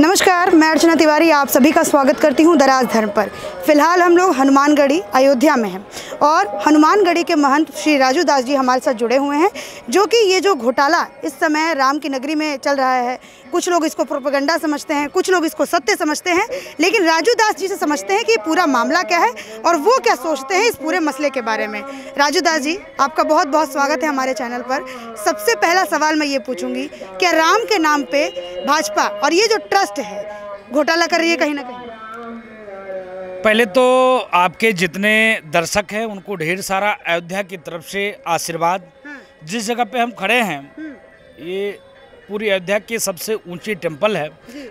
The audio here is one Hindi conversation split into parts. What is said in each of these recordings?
नमस्कार मैं अर्चना तिवारी आप सभी का स्वागत करती हूं दराज धर्म पर फिलहाल हम लोग हनुमानगढ़ी अयोध्या में हैं और हनुमानगढ़ी के महंत श्री राजू दास जी हमारे साथ जुड़े हुए हैं जो कि ये जो घोटाला इस समय राम की नगरी में चल रहा है कुछ लोग इसको प्रोपोगंडा समझते हैं कुछ लोग इसको सत्य समझते हैं लेकिन राजू दास जी से समझते हैं कि पूरा मामला क्या है और वो क्या सोचते हैं इस पूरे मसले के बारे में राजू दास जी आपका बहुत बहुत स्वागत है हमारे चैनल पर सबसे पहला सवाल मैं ये पूछूंगी क्या राम के नाम पे भाजपा और ये जो ट्रस्ट है घोटाला कर रही है कहीं ना कहीं पहले तो आपके जितने दर्शक हैं उनको ढेर सारा अयोध्या की तरफ से आशीर्वाद हाँ। जिस जगह पे हम खड़े हैं हाँ। ये पूरी अयोध्या की सबसे ऊंची टेम्पल है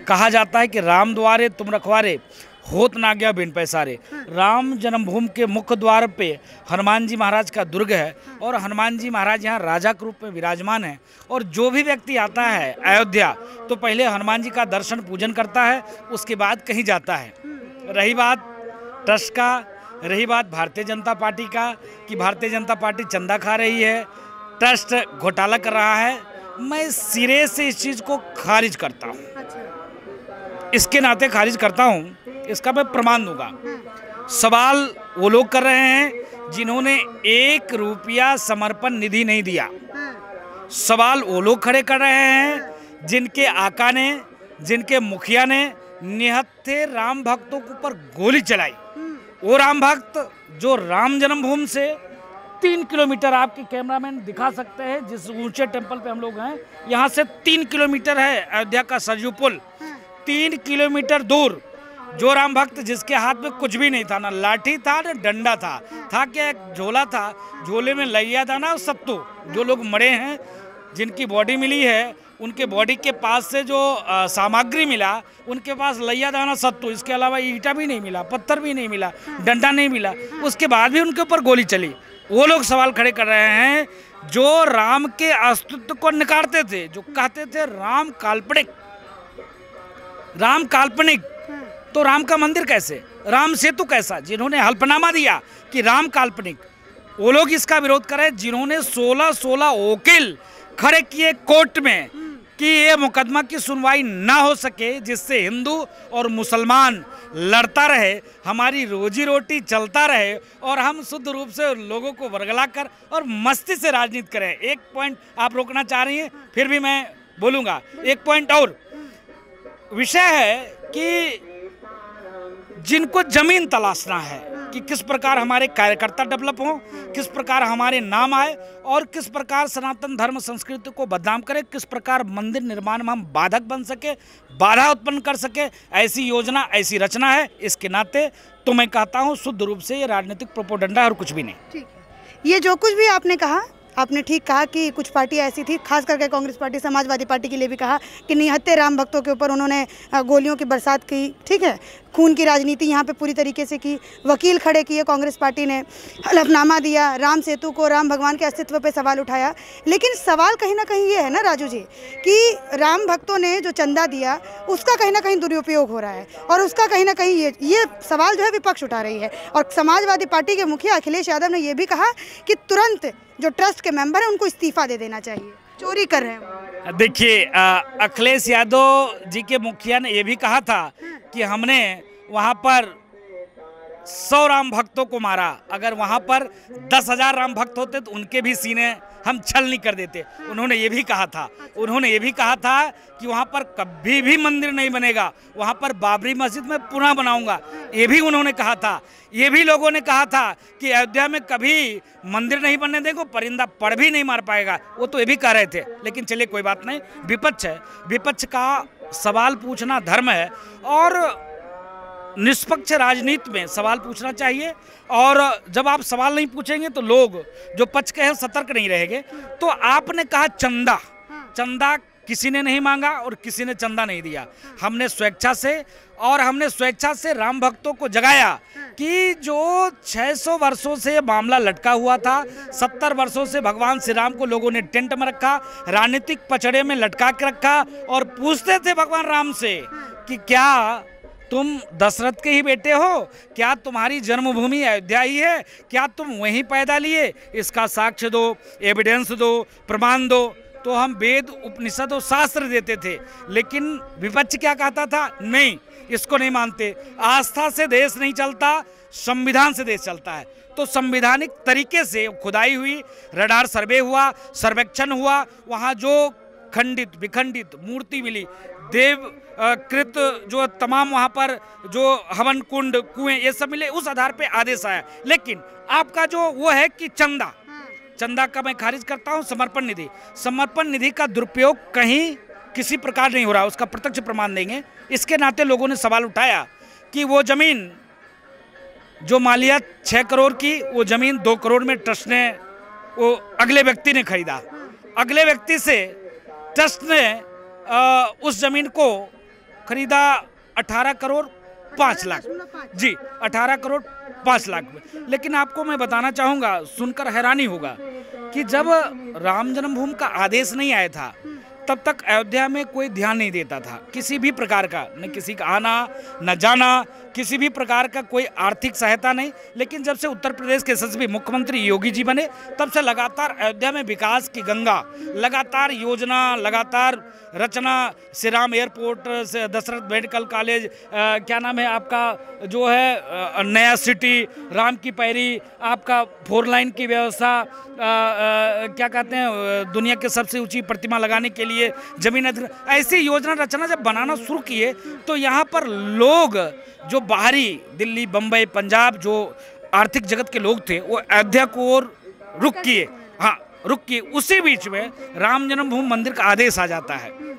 कहा जाता है कि राम द्वारे तुम रखवारे होत ना गया बिन पैसारे हाँ। राम जन्मभूमि के मुख्य द्वार पे हनुमान जी महाराज का दुर्ग है हाँ। और हनुमान जी महाराज यहाँ राजा के रूप में विराजमान है और जो भी व्यक्ति आता है अयोध्या तो पहले हनुमान जी का दर्शन पूजन करता है उसके बाद कहीं जाता है हाँ। रही बात ट्रस्ट का रही बात भारतीय जनता पार्टी का कि भारतीय जनता पार्टी चंदा खा रही है ट्रस्ट घोटाला कर रहा है मैं सिरे से इस चीज़ को खारिज करता हूँ अच्छा। इसके नाते खारिज करता हूँ इसका मैं प्रमाण दूंगा सवाल वो लोग कर रहे हैं जिन्होंने एक रुपया समर्पण निधि नहीं दिया सवाल वो लोग खड़े कर रहे हैं जिनके आका ने जिनके मुखिया ने निहत्थे राम भक्तों के ऊपर गोली चलाई वो राम भक्त जो राम जन्मभूमि से तीन किलोमीटर आपके कैमरामैन दिखा सकते हैं जिस ऊंचे टेम्पल पे हम लोग हैं यहाँ से तीन किलोमीटर है अयोध्या का सरयू पुल हाँ। तीन किलोमीटर दूर जो राम भक्त जिसके हाथ में कुछ भी नहीं था ना लाठी था ना डंडा था था क्या एक झोला था झोले में लैया दाना ना सत्तू जो लोग मरे हैं जिनकी बॉडी मिली है उनके बॉडी के पास से जो आ, सामग्री मिला उनके पास लैया दाना सत्तू इसके अलावा ईटा भी नहीं मिला पत्थर भी नहीं मिला हाँ। डंडा नहीं मिला हाँ। उसके बाद भी उनके ऊपर गोली चली वो लोग सवाल खड़े कर रहे हैं जो राम के अस्तित्व को नकारते थे जो कहते थे राम काल्पनिक राम काल्पनिक हाँ। तो राम का मंदिर कैसे राम सेतु कैसा जिन्होंने हल्फनामा दिया कि राम काल्पनिक वो लोग इसका विरोध करें जिन्होंने 16 16 ओकिल खड़े किए कोर्ट में कि ये मुकदमा की सुनवाई ना हो सके जिससे हिंदू और मुसलमान लड़ता रहे हमारी रोजी रोटी चलता रहे और हम शुद्ध रूप से लोगों को वर्गला कर और मस्ती से राजनीति करें एक पॉइंट आप रोकना चाह रही हैं फिर भी मैं बोलूँगा एक पॉइंट और विषय है कि जिनको जमीन तलाशना है कि किस प्रकार हमारे कार्यकर्ता डेवलप हों किस प्रकार हमारे नाम आए और किस प्रकार सनातन धर्म संस्कृति को बदनाम करें किस प्रकार मंदिर निर्माण में हम बाधक बन सके बाधा उत्पन्न कर सके ऐसी योजना ऐसी रचना है इसके नाते तो मैं कहता हूँ शुद्ध रूप से ये राजनीतिक प्रोपोडंडा और कुछ भी नहीं ठीक ये जो कुछ भी आपने कहा आपने ठीक कहा कि कुछ पार्टी ऐसी थी खास करके कांग्रेस पार्टी समाजवादी पार्टी के लिए भी कहा कि निहत्ते राम भक्तों के ऊपर उन्होंने गोलियों की बरसात की ठीक है खून की राजनीति यहाँ पे पूरी तरीके से की वकील खड़े किए कांग्रेस पार्टी ने हलफनामा दिया राम सेतु को राम भगवान के अस्तित्व पे सवाल उठाया लेकिन सवाल कहीं ना कहीं ये है ना राजू जी कि राम भक्तों ने जो चंदा दिया उसका कहीं ना कहीं दुरुपयोग हो रहा है और उसका कहीं ना कहीं ये ये सवाल जो है विपक्ष उठा रही है और समाजवादी पार्टी के मुखिया अखिलेश यादव ने यह भी कहा कि तुरंत जो ट्रस्ट के मेंबर हैं उनको इस्तीफा दे देना चाहिए चोरी कर रहे हैं देखिए अखिलेश यादव जी के मुखिया ने ये भी कहा था हाँ। कि हमने वहाँ पर सौ राम भक्तों को मारा अगर वहाँ पर दस हजार राम भक्त होते तो उनके भी सीने हम छल नहीं कर देते उन्होंने ये भी कहा था उन्होंने ये भी कहा था कि वहाँ पर कभी भी मंदिर नहीं बनेगा वहाँ पर बाबरी मस्जिद में पुनः बनाऊंगा ये भी उन्होंने कहा था ये भी लोगों ने कहा था कि अयोध्या में कभी मंदिर नहीं बनने देंगे परिंदा पढ़ भी नहीं मार पाएगा वो तो ये भी कह रहे थे लेकिन चलिए कोई बात नहीं विपक्ष है विपक्ष का सवाल पूछना धर्म है और निष्पक्ष राजनीति में सवाल पूछना चाहिए और जब आप सवाल नहीं पूछेंगे तो लोग जो पक्ष के हैं सतर्क नहीं रहेंगे तो आपने कहा चंदा हाँ। चंदा किसी ने नहीं मांगा और किसी ने चंदा नहीं दिया हमने स्वेच्छा से और हमने स्वेच्छा से राम भक्तों को जगाया हाँ। कि जो 600 वर्षों से ये मामला लटका हुआ था 70 वर्षों से भगवान श्री राम को लोगों ने टेंट में रखा राजनीतिक पचड़े में लटका के रखा और पूछते थे भगवान राम से हाँ। कि क्या तुम दशरथ के ही बेटे हो क्या तुम्हारी जन्मभूमि अयोध्या ही है क्या तुम वहीं पैदा लिए इसका साक्ष्य दो एविडेंस दो प्रमाण दो तो हम वेद उपनिषद और शास्त्र देते थे लेकिन विपक्ष क्या कहता था नहीं इसको नहीं मानते आस्था से देश नहीं चलता संविधान से देश चलता है तो संविधानिक तरीके से खुदाई हुई रडार सर्वे हुआ सर्वेक्षण हुआ वहाँ जो खंडित विखंडित मूर्ति मिली देव कृत जो तमाम वहां पर जो हवन कुंड कुएं ये सब मिले उस आधार पे आदेश आया लेकिन आपका जो वो है कि चंदा चंदा का मैं खारिज करता हूं समर्पण निधि समर्पण निधि का दुरुपयोग कहीं किसी प्रकार नहीं हो रहा उसका प्रत्यक्ष प्रमाण देंगे इसके नाते लोगों ने सवाल उठाया कि वो ज़मीन जो मालियत छः करोड़ की वो ज़मीन दो करोड़ में ट्रस्ट ने वो अगले व्यक्ति ने खरीदा अगले व्यक्ति से ट्रस्ट ने आ, उस ज़मीन को खरीदा 18 करोड़ पाँच लाख जी 18 करोड़ पाँच लाख लेकिन आपको मैं बताना चाहूँगा सुनकर हैरानी होगा कि जब राम जन्मभूमि का आदेश नहीं आया था तब तक अयोध्या में कोई ध्यान नहीं देता था किसी भी प्रकार का न किसी का आना न जाना किसी भी प्रकार का कोई आर्थिक सहायता नहीं लेकिन जब से उत्तर प्रदेश के सचिव मुख्यमंत्री योगी जी बने तब से लगातार अयोध्या में विकास की गंगा लगातार योजना लगातार रचना श्री राम एयरपोर्ट से दशरथ मेडिकल कॉलेज क्या नाम है आपका जो है नया सिटी राम की पैरी आपका फोर लाइन की व्यवस्था क्या कहते हैं दुनिया के सबसे ऊंची प्रतिमा लगाने के लिए लिए ज़मीन ऐसी योजना रचना जब बनाना शुरू किए तो यहाँ पर लोग जो बाहरी दिल्ली बम्बई पंजाब जो आर्थिक जगत के लोग थे वो अयोध्या को और रुक किए हाँ रुक किए उसी बीच में राम जन्मभूमि मंदिर का आदेश आ जाता है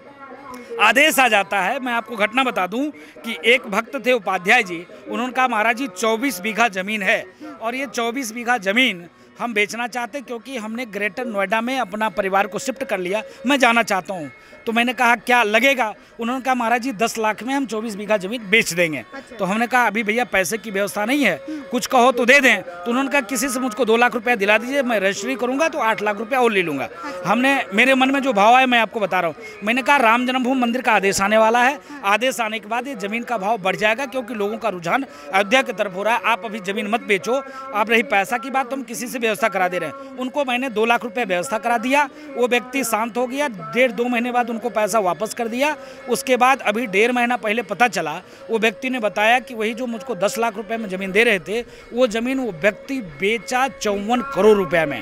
आदेश आ जाता है मैं आपको घटना बता दूं कि एक भक्त थे उपाध्याय जी उन्होंने कहा महाराज जी 24 बीघा ज़मीन है और ये 24 बीघा ज़मीन हम बेचना चाहते क्योंकि हमने ग्रेटर नोएडा में अपना परिवार को शिफ्ट कर लिया मैं जाना चाहता हूँ तो मैंने कहा क्या लगेगा उन्होंने कहा महाराज जी दस लाख में हम चौबीस बीघा जमीन बेच देंगे अच्छा। तो हमने कहा अभी भैया पैसे की व्यवस्था नहीं है कुछ कहो तो दे दें तो उन्होंने कहा किसी से मुझको दो लाख रुपया दिला दीजिए मैं रजिस्ट्री करूँगा तो आठ लाख रुपया और ले लूँगा अच्छा। हमने मेरे मन में जो भाव आया मैं आपको बता रहा हूँ मैंने कहा राम जन्मभूमि मंदिर का आदेश आने वाला है हाँ। आदेश आने के बाद ये जमीन का भाव बढ़ जाएगा क्योंकि लोगों का रुझान अयोध्या की तरफ हो रहा है आप अभी जमीन मत बेचो आप रही पैसा की बात तो हम किसी से व्यवस्था करा दे रहे हैं उनको मैंने दो लाख रुपये व्यवस्था करा दिया वो व्यक्ति शांत हो गया डेढ़ दो महीने बाद उनको पैसा वापस कर दिया उसके बाद अभी डेढ़ महीना पहले पता चला वो व्यक्ति ने बताया कि वही जो मुझको दस लाख रुपये में ज़मीन दे रहे थे वो ज़मीन वो व्यक्ति बेचा चौवन करोड़ रुपये में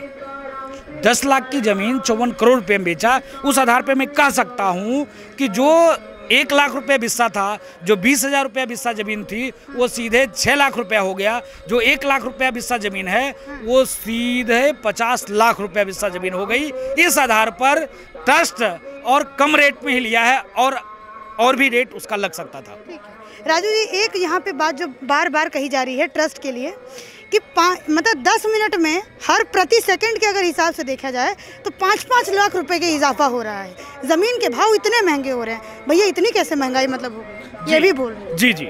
दस लाख की ज़मीन चौवन करोड़ रुपये में बेचा उस आधार पर मैं कह सकता हूँ कि जो एक लाख रुपया बिस्सा था जो बीस हज़ार रुपया बिस्सा ज़मीन थी वो सीधे छः लाख रुपया हो गया जो एक लाख रुपया बिस्सा ज़मीन है वो सीधे पचास लाख रुपया बिस्सा ज़मीन हो गई इस आधार पर ट्रस्ट और कम रेट में ही लिया है और और भी रेट उसका लग सकता था राजू जी एक यहाँ पे बात जो बार बार कही जा रही है ट्रस्ट के लिए कि मतलब दस मिनट में हर प्रति सेकंड के अगर हिसाब से देखा जाए तो पाँच पाँच लाख रुपए के इजाफा हो रहा है ज़मीन के भाव इतने महंगे हो रहे हैं भैया इतनी कैसे महंगाई मतलब ये भी बोल जी जी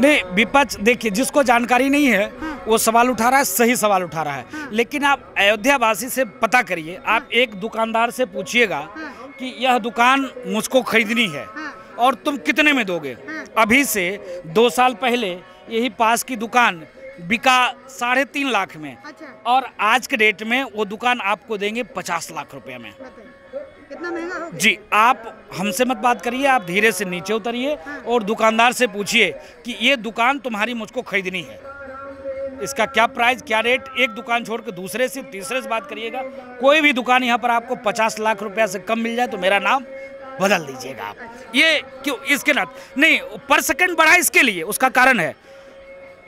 नहीं विपक्ष देखिए जिसको जानकारी नहीं है हाँ। वो सवाल उठा रहा है सही सवाल उठा रहा है हाँ। लेकिन आप अयोध्या वासी से पता करिए हाँ। आप हाँ। एक दुकानदार से पूछिएगा हाँ। कि यह दुकान मुझको खरीदनी है हाँ। और तुम कितने में दोगे अभी से दो साल पहले यही पास की दुकान बिका साढ़े तीन लाख में अच्छा। और आज के डेट में वो दुकान आपको देंगे पचास लाख रुपए में कितना महंगा हो जी आप हमसे मत बात करिए आप धीरे से नीचे उतरिए हाँ। और दुकानदार से पूछिए कि ये दुकान तुम्हारी मुझको खरीदनी है इसका क्या प्राइस क्या रेट एक दुकान छोड़ के दूसरे से तीसरे से बात करिएगा कोई भी दुकान यहाँ पर आपको पचास लाख रुपया से कम मिल जाए तो मेरा नाम बदल दीजिएगा आप अच्छा। ये क्यों इसके नाथ नहीं पर सेकेंड बढ़ा इसके लिए उसका कारण है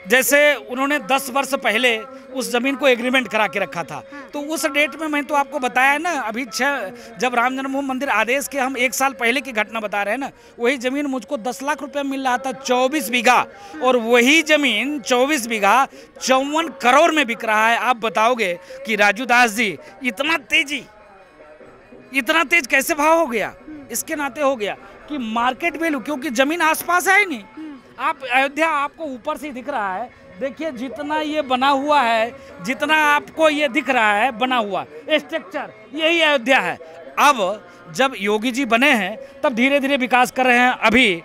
जैसे उन्होंने 10 वर्ष पहले उस ज़मीन को एग्रीमेंट करा के रखा था हाँ। तो उस डेट में मैं तो आपको बताया ना अभी छह जब राम जन्मभूमि मंदिर आदेश के हम एक साल पहले की घटना बता रहे हैं ना वही ज़मीन मुझको 10 लाख रुपए मिल रहा था 24 बीघा हाँ। और वही ज़मीन 24 बीघा चौवन करोड़ में बिक रहा है आप बताओगे कि राजू दास जी इतना तेजी इतना तेज कैसे भाव हो गया हाँ। इसके नाते हो गया कि मार्केट वैल्यू क्योंकि ज़मीन आसपास है ही नहीं आप अयोध्या आपको ऊपर से दिख रहा है देखिए जितना ये बना हुआ है जितना आपको ये दिख रहा है बना हुआ स्ट्रक्चर यही अयोध्या है अब जब योगी जी बने हैं तब धीरे धीरे विकास कर रहे हैं अभी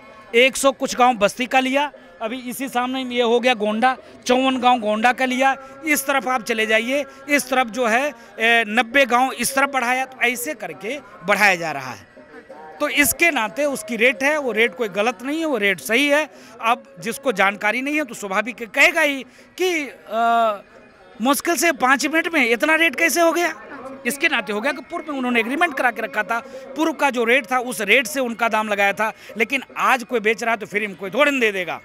100 कुछ गांव बस्ती का लिया अभी इसी सामने ये हो गया गोंडा चौवन गांव गोंडा का लिया इस तरफ आप चले जाइए इस तरफ जो है नब्बे गांव इस तरफ बढ़ाया तो ऐसे करके बढ़ाया जा रहा है तो इसके नाते उसकी रेट है वो रेट कोई गलत नहीं है वो रेट सही है अब जिसको जानकारी नहीं है तो स्वाभाविक कहेगा ही कि मुश्किल से पाँच मिनट में इतना रेट कैसे हो गया इसके नाते हो गया कि पूर्व में उन्होंने एग्रीमेंट करा के रखा था पूर्व का जो रेट था उस रेट से उनका दाम लगाया था लेकिन आज कोई बेच रहा है तो फिर इनको थोड़े दे देगा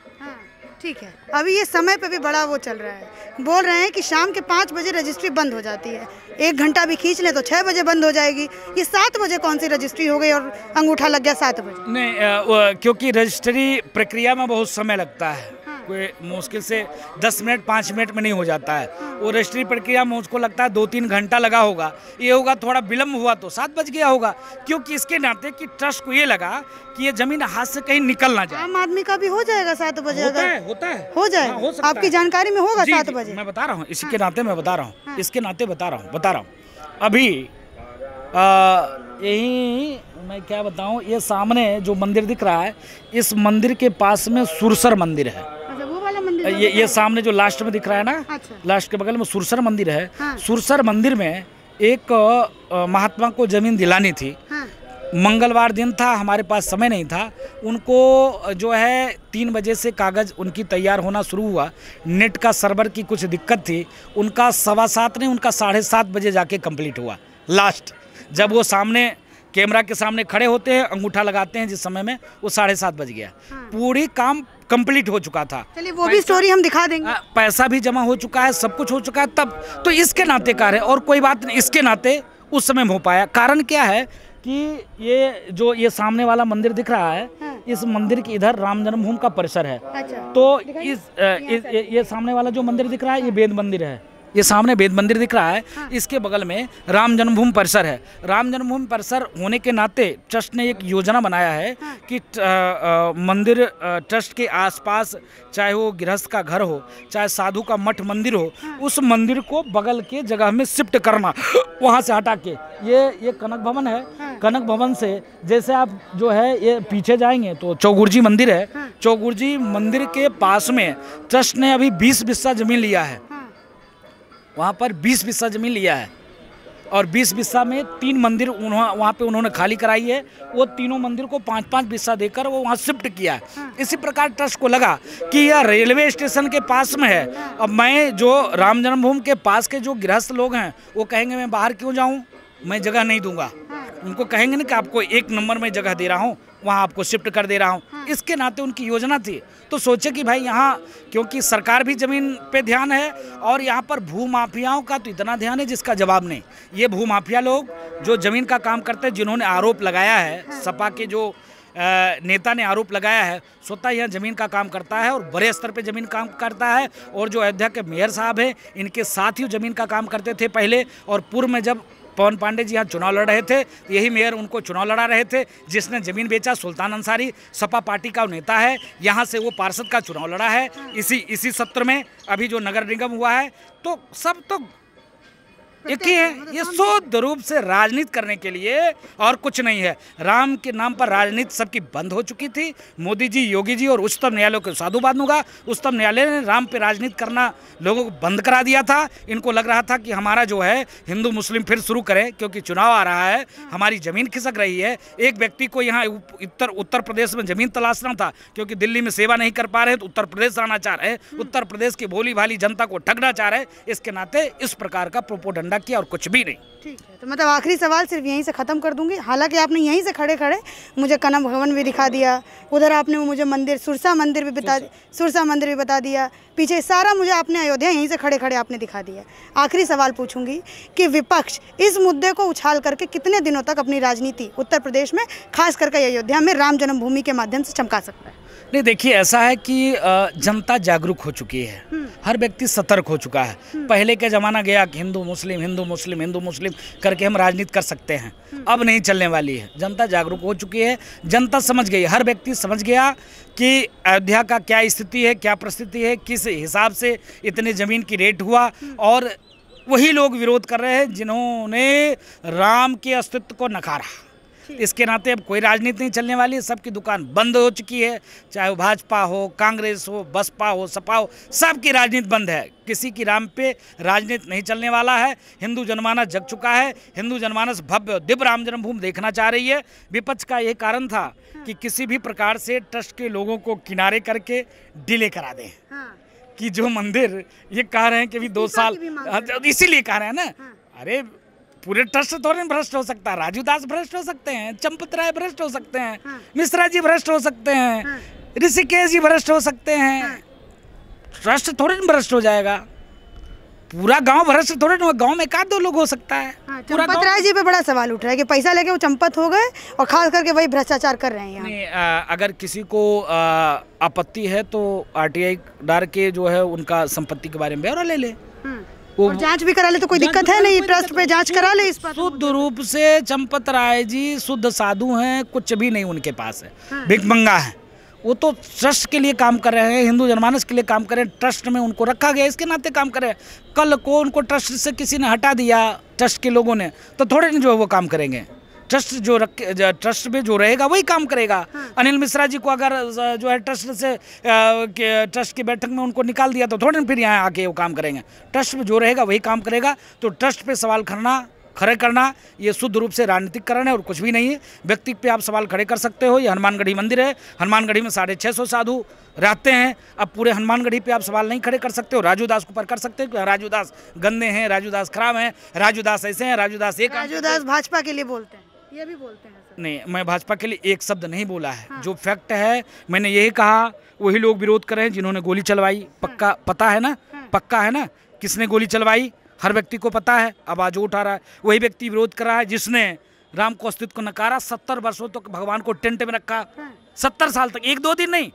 ठीक है अभी ये समय पे भी बड़ा वो चल रहा है बोल रहे हैं कि शाम के पाँच बजे रजिस्ट्री बंद हो जाती है एक घंटा भी खींच लें तो छः बजे बंद हो जाएगी ये सात बजे कौन सी रजिस्ट्री हो गई और अंगूठा लग गया सात बजे नहीं क्योंकि रजिस्ट्री प्रक्रिया में बहुत समय लगता है कोई मुश्किल से दस मिनट पाँच मिनट में नहीं हो जाता है वो रजिस्ट्री प्रक्रिया में उसको लगता है दो तीन घंटा लगा होगा ये होगा थोड़ा विलम्ब हुआ तो सात बज गया होगा क्योंकि इसके नाते कि ट्रस्ट को ये लगा कि ये जमीन हाथ से कहीं निकल ना जाए आम आदमी का भी हो जाएगा सात बजे होता है होता है हो जाए हाँ, हो आपकी जानकारी में होगा सात बजे मैं बता रहा हूँ इसके हाँ। नाते मैं बता रहा हूँ हाँ। इसके नाते बता रहा हूँ बता रहा हूँ अभी यही मैं क्या बताऊं ये सामने जो मंदिर दिख रहा है इस मंदिर के पास में सुरसर मंदिर है ये ये सामने जो लास्ट में दिख रहा है ना अच्छा। लास्ट के बगल में सुरसर मंदिर है हाँ। सुरसर मंदिर में एक महात्मा को जमीन दिलानी थी हाँ। मंगलवार दिन था हमारे पास समय नहीं था उनको जो है तीन बजे से कागज़ उनकी तैयार होना शुरू हुआ नेट का सर्वर की कुछ दिक्कत थी उनका सवा सात नहीं उनका साढ़े सात बजे जाके कंप्लीट हुआ लास्ट जब वो सामने कैमरा के सामने खड़े होते हैं अंगूठा लगाते हैं जिस समय में वो साढ़े सात बज गया हाँ। पूरी काम कंप्लीट हो चुका था चलिए वो भी स्टोरी हम दिखा देंगे पैसा भी जमा हो चुका है सब कुछ हो चुका है तब तो इसके नाते कार है और कोई बात नहीं इसके नाते उस समय हो पाया कारण क्या है कि ये जो ये सामने वाला मंदिर दिख रहा है हाँ। इस मंदिर के इधर राम जन्मभूमि का परिसर है अच्छा। तो इस, इस ये, ये सामने वाला जो मंदिर दिख रहा है ये वेद मंदिर है ये सामने वेद मंदिर दिख रहा है हाँ। इसके बगल में राम जन्मभूमि परिसर है राम जन्मभूमि परिसर होने के नाते ट्रस्ट ने एक योजना बनाया है हाँ। कि आ, आ, मंदिर ट्रस्ट के आसपास चाहे वो गृहस्थ का घर हो चाहे साधु का मठ मंदिर हो हाँ। उस मंदिर को बगल के जगह में शिफ्ट करना वहाँ से हटा के ये ये कनक भवन है हाँ। कनक भवन से जैसे आप जो है ये पीछे जाएंगे तो चौगुरजी मंदिर है हाँ। चौगुरजी मंदिर के पास में ट्रस्ट ने अभी बीस बिस्सा जमीन लिया है हाँ। वहाँ पर बीस बिस्सा जमीन लिया है और बीस बिस्सा में तीन मंदिर उन्हों वहाँ पे उन्होंने खाली कराई है वो तीनों मंदिर को पाँच पाँच बिस्सा देकर वो वहाँ शिफ्ट किया है हाँ। इसी प्रकार ट्रस्ट को लगा कि यह रेलवे स्टेशन के पास में है हाँ। अब मैं जो राम जन्मभूमि के पास के जो गृहस्थ लोग हैं वो कहेंगे मैं बाहर क्यों जाऊँ मैं जगह नहीं दूंगा हाँ। उनको कहेंगे ना कि आपको एक नंबर में जगह दे रहा हूँ वहाँ आपको शिफ्ट कर दे रहा हूँ हाँ। इसके नाते उनकी योजना थी तो सोचे कि भाई यहाँ क्योंकि सरकार भी ज़मीन पे ध्यान है और यहाँ पर भू माफियाओं का तो इतना ध्यान है जिसका जवाब नहीं ये भू माफिया लोग जो ज़मीन का काम करते हैं जिन्होंने आरोप लगाया है हाँ। सपा के जो नेता ने आरोप लगाया है स्वतः यहाँ जमीन का काम करता है और बड़े स्तर पे जमीन काम करता है और जो अयोध्या के मेयर साहब हैं इनके साथ ही जमीन का काम करते थे पहले और पूर्व में जब पवन पांडे जी यहाँ चुनाव लड़ रहे थे यही मेयर उनको चुनाव लड़ा रहे थे जिसने ज़मीन बेचा सुल्तान अंसारी सपा पार्टी का नेता है यहाँ से वो पार्षद का चुनाव लड़ा है इसी इसी सत्र में अभी जो नगर निगम हुआ है तो सब तो एक ही है ये शुद्ध रूप से राजनीति करने के लिए और कुछ नहीं है राम के नाम पर राजनीति सबकी बंद हो चुकी थी मोदी जी योगी जी और उच्चतम न्यायालय को साधु होगा उच्चतम न्यायालय ने राम पर राजनीति करना लोगों को बंद करा दिया था इनको लग रहा था कि हमारा जो है हिंदू मुस्लिम फिर शुरू करें क्योंकि चुनाव आ रहा है हाँ। हमारी ज़मीन खिसक रही है एक व्यक्ति को यहाँ उत्तर उत्तर प्रदेश में ज़मीन तलाशना था क्योंकि दिल्ली में सेवा नहीं कर पा रहे तो उत्तर प्रदेश आना चाह रहे हाँ। उत्तर प्रदेश की भोली भाली जनता को ठगना चाह रहे इसके नाते इस प्रकार का प्रोपोडंडा वादा किया और कुछ भी नहीं ठीक है तो मतलब आखिरी सवाल सिर्फ यहीं से ख़त्म कर दूंगी हालांकि आपने यहीं से खड़े खड़े मुझे कनम भवन भी दिखा दिया उधर आपने मुझे मंदिर सुरसा मंदिर भी बता सुरसा मंदिर भी बता दिया पीछे सारा मुझे आपने अयोध्या यहीं से खड़े खड़े आपने दिखा दिया आखिरी सवाल पूछूंगी कि विपक्ष इस मुद्दे को उछाल करके कितने दिनों तक अपनी राजनीति उत्तर प्रदेश में खास करके अयोध्या में राम जन्मभूमि के माध्यम से चमका सकता है नहीं देखिए ऐसा है कि जनता जागरूक हो चुकी है हम्म। हर व्यक्ति सतर्क हो चुका है हम्म। पहले का ज़माना गया कि हिंदू मुस्लिम हिंदू मुस्लिम हिंदू मुस्लिम करके हम राजनीति कर सकते हैं हम्म। अब नहीं चलने वाली है जनता जागरूक हो चुकी है जनता समझ गई हर व्यक्ति समझ गया कि अयोध्या का क्या स्थिति है क्या परिस्थिति है किस हिसाब से इतने ज़मीन की रेट हुआ और वही लोग विरोध कर रहे हैं जिन्होंने राम के अस्तित्व को नकारा इसके नाते अब कोई राजनीति नहीं चलने वाली है सबकी दुकान बंद हो चुकी है चाहे वो भाजपा हो कांग्रेस हो बसपा हो सपा हो सबकी राजनीति बंद है किसी की राम पे राजनीति नहीं चलने वाला है हिंदू जनमानस जग चुका है हिंदू जनमानस भव्य दिव्य राम जन्मभूमि देखना चाह रही है विपक्ष का यह कारण था कि हाँ। किसी भी प्रकार से ट्रस्ट के लोगों को किनारे करके डिले करा दें हाँ। कि जो मंदिर ये कह रहे हैं कि अभी दो साल हाँ, इसीलिए कह रहे हैं ना अरे पूरे ट्रस्ट थोड़े भ्रष्ट हो सकता है राजू दास भ्रष्ट हो सकते हैं चंपत राय भ्रष्ट हो सकते हैं हाँ। मिश्रा जी भ्रष्ट हो सकते हैं हाँ। ऋषिकेश जी भ्रष्ट हो सकते हैं हाँ। ट्रस्ट थोड़े भ्रष्ट हो जाएगा पूरा गांव भ्रष्ट थोड़े ना गांव में एकाध दो लोग हो सकता है हाँ, पूरा राय जी पे बड़ा सवाल उठ रहा है कि पैसा लेके वो चंपत हो गए और खास करके वही भ्रष्टाचार कर रहे हैं नहीं, आ, अगर किसी को आपत्ति है तो आरटीआई डार के जो है उनका संपत्ति के बारे में ब्यौरा ले ले वो जांच भी करा ले तो कोई दिक्कत है नहीं ट्रस्ट पे जांच करा ले इस पर शुद्ध रूप से चंपत राय जी शुद्ध साधु हैं कुछ भी नहीं उनके पास है हाँ। भिकमंगा है वो तो ट्रस्ट के लिए काम कर रहे हैं हिंदू जनमानस के लिए काम कर रहे हैं ट्रस्ट में उनको रखा गया इसके नाते काम कर रहे हैं कल को उनको ट्रस्ट से किसी ने हटा दिया ट्रस्ट के लोगों ने तो थोड़े दिन जो है वो काम करेंगे ट्रस्ट जो रख ट्रस्ट में जो रहेगा वही काम करेगा हाँ। अनिल मिश्रा जी को अगर जो है ट्रस्ट से ट्रस्ट की बैठक में उनको निकाल दिया तो थोड़े फिर यहाँ आके वो काम करेंगे ट्रस्ट में जो रहेगा वही काम करेगा तो ट्रस्ट पर सवाल खड़ना खड़े करना ये शुद्ध रूप से राजनीतिककरण है और कुछ भी नहीं है व्यक्ति पे आप सवाल खड़े कर सकते हो ये हनुमानगढ़ी मंदिर है हनुमानगढ़ी में साढ़े छः सौ साधु रहते हैं अब पूरे हनुमानगढ़ी पे आप सवाल नहीं खड़े कर सकते हो राजू दास को पर कर सकते हो हाँ, राजू दास गंदे हैं राजू दास खराब हैं राजू दास ऐसे हैं राजू दास एक राजू दास भाजपा के लिए बोलते हैं ये भी बोलते हैं सर नहीं मैं भाजपा के लिए एक शब्द नहीं बोला है हाँ। जो फैक्ट है मैंने यही कहा वही लोग विरोध कर रहे हैं जिन्होंने गोली चलवाई हाँ। पक्का पता है ना हाँ। पक्का है ना किसने गोली चलवाई हर व्यक्ति को पता है आवाज उठा रहा है वही व्यक्ति विरोध कर रहा है जिसने राम को अस्तित्व को नकारा सत्तर वर्षों तक तो भगवान को टेंट में रखा हाँ। सत्तर साल तक एक दो दिन नहीं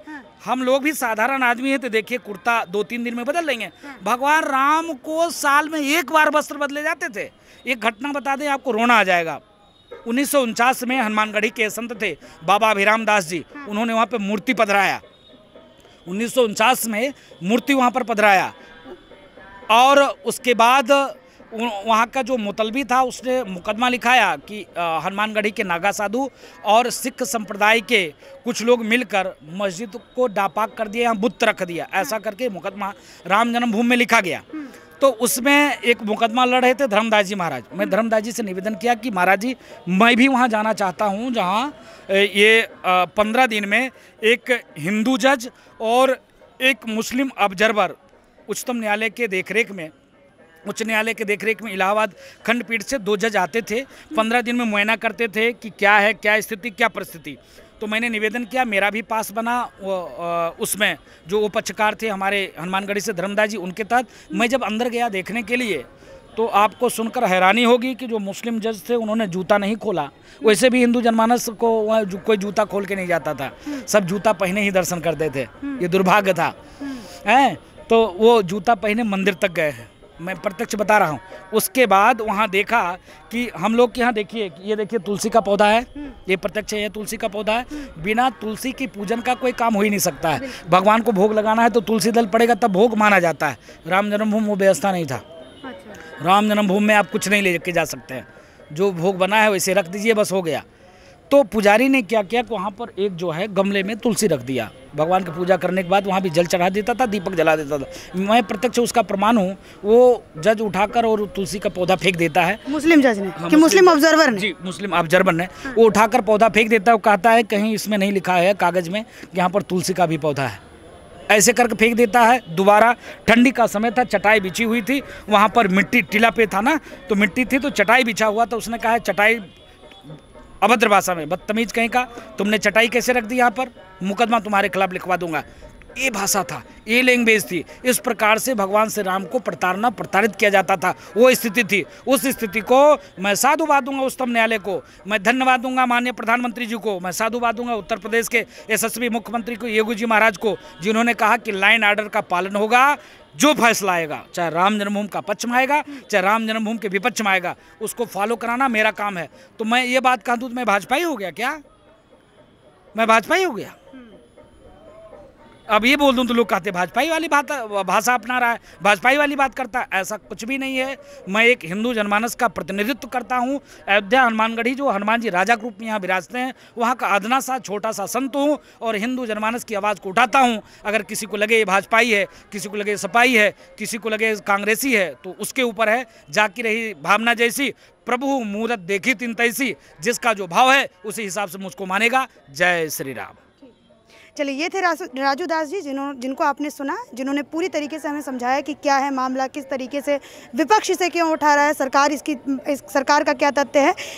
हम लोग भी साधारण आदमी हैं तो देखिए कुर्ता दो तीन दिन में बदल लेंगे भगवान राम को साल में एक बार वस्त्र बदले जाते थे एक घटना बता दें आपको रोना आ जाएगा उन्नीस में हनुमानगढ़ी के संत थे बाबा अभिराम दास जी हाँ। उन्होंने वहाँ पर मूर्ति पधराया उन्नीस में मूर्ति वहाँ पर पधराया और उसके बाद वहाँ का जो मुतलबी था उसने मुकदमा लिखाया कि हनुमानगढ़ी के नागा साधु और सिख संप्रदाय के कुछ लोग मिलकर मस्जिद को डापाक कर दिया या बुत रख दिया ऐसा हाँ। करके मुकदमा राम जन्मभूमि में लिखा गया हाँ। तो उसमें एक मुकदमा लड़ रहे थे धर्मदास जी महाराज मैं हम्म। धर्मदास जी से निवेदन किया कि महाराज जी मैं भी वहाँ जाना चाहता हूँ जहाँ ये पंद्रह दिन में एक हिंदू जज और एक मुस्लिम ऑब्जर्वर उच्चतम न्यायालय के देखरेख में उच्च न्यायालय के देखरेख में इलाहाबाद खंडपीठ से दो जज आते थे पंद्रह दिन में मुआयना करते थे कि क्या है क्या स्थिति क्या परिस्थिति तो मैंने निवेदन किया मेरा भी पास बना उसमें जो वो पक्षकार थे हमारे हनुमानगढ़ी से धर्मदास जी उनके तहत मैं जब अंदर गया देखने के लिए तो आपको सुनकर हैरानी होगी कि जो मुस्लिम जज थे उन्होंने जूता नहीं खोला वैसे भी हिंदू जनमानस को कोई जूता खोल के नहीं जाता था सब जूता पहने ही दर्शन करते थे ये दुर्भाग्य था ए हम्म। तो वो जूता पहने मंदिर तक गए हैं मैं प्रत्यक्ष बता रहा हूँ उसके बाद वहाँ देखा कि हम लोग के यहाँ देखिए ये देखिए तुलसी का पौधा है ये प्रत्यक्ष है तुलसी का पौधा है बिना तुलसी की पूजन का कोई काम हो ही नहीं सकता है भगवान को भोग लगाना है तो तुलसी दल पड़ेगा तब भोग माना जाता है राम जन्मभूमि वो व्यवस्था नहीं था अच्छा। राम जन्मभूमि में आप कुछ नहीं ले जा सकते हैं जो भोग बना है वैसे रख दीजिए बस हो गया तो पुजारी ने क्या किया कि वहाँ पर एक जो है गमले में तुलसी रख दिया भगवान की पूजा करने के बाद वहाँ भी जल चढ़ा देता था दीपक जला देता था मैं प्रत्यक्ष उसका प्रमाण हूँ वो जज उठाकर और तुलसी का पौधा फेंक देता है मुस्लिम जज ने हाँ, कि मुस्लिम ऑब्जर्वर ने जी मुस्लिम ऑब्जर्वर ने हाँ। वो उठाकर पौधा फेंक देता है वो कहता है कहीं इसमें नहीं लिखा है कागज़ में यहाँ पर तुलसी का भी पौधा है ऐसे करके फेंक देता है दोबारा ठंडी का समय था चटाई बिछी हुई थी वहाँ पर मिट्टी टीला पे था ना तो मिट्टी थी तो चटाई बिछा हुआ था उसने कहा चटाई अभद्र भाषा में बदतमीज़ कहीं का तुमने चटाई कैसे रख दी यहाँ पर मुकदमा तुम्हारे खिलाफ़ लिखवा दूंगा ये भाषा था ये लैंग्वेज थी इस प्रकार से भगवान श्री राम को प्रताड़ना प्रताड़ित किया जाता था वो स्थिति थी उस स्थिति को मैं साधुवाद दूंगा उच्चतम न्यायालय को मैं धन्यवाद दूंगा माननीय प्रधानमंत्री जी को मैं साधुवाद दूंगा उत्तर प्रदेश के यशस्वी मुख्यमंत्री को योगी जी महाराज को जिन्होंने कहा कि लाइन आर्डर का पालन होगा जो फैसला आएगा चाहे राम जन्मभूमि का पक्ष में आएगा चाहे राम जन्मभूमि के विपक्ष में आएगा उसको फॉलो कराना मेरा काम है तो मैं ये बात कहा दूँ तो मैं भाजपा ही हो गया क्या मैं भाजपा ही हो गया अब ये बोल दूं तो लोग कहते भाजपाई वाली बात भाषा अपना रहा है भाजपाई वाली बात करता है ऐसा कुछ भी नहीं है मैं एक हिंदू जनमानस का प्रतिनिधित्व करता हूँ अयोध्या हनुमानगढ़ी जो हनुमान जी राजा के रूप में यहाँ विराजते हैं वहाँ का अदना सा छोटा सा संत हूँ और हिंदू जनमानस की आवाज़ को उठाता हूँ अगर किसी को लगे ये भाजपाई है किसी को लगे सपाई है किसी को लगे कांग्रेसी है तो उसके ऊपर है जाकी रही भावना जैसी प्रभु मूरत देखी तीन तैसी जिसका जो भाव है उसी हिसाब से मुझको मानेगा जय श्री राम चलिए ये थे राजू दास जी जिन्होंने जिनको आपने सुना जिन्होंने पूरी तरीके से हमें समझाया कि क्या है मामला किस तरीके से विपक्ष से क्यों उठा रहा है सरकार इसकी इस सरकार का क्या तथ्य है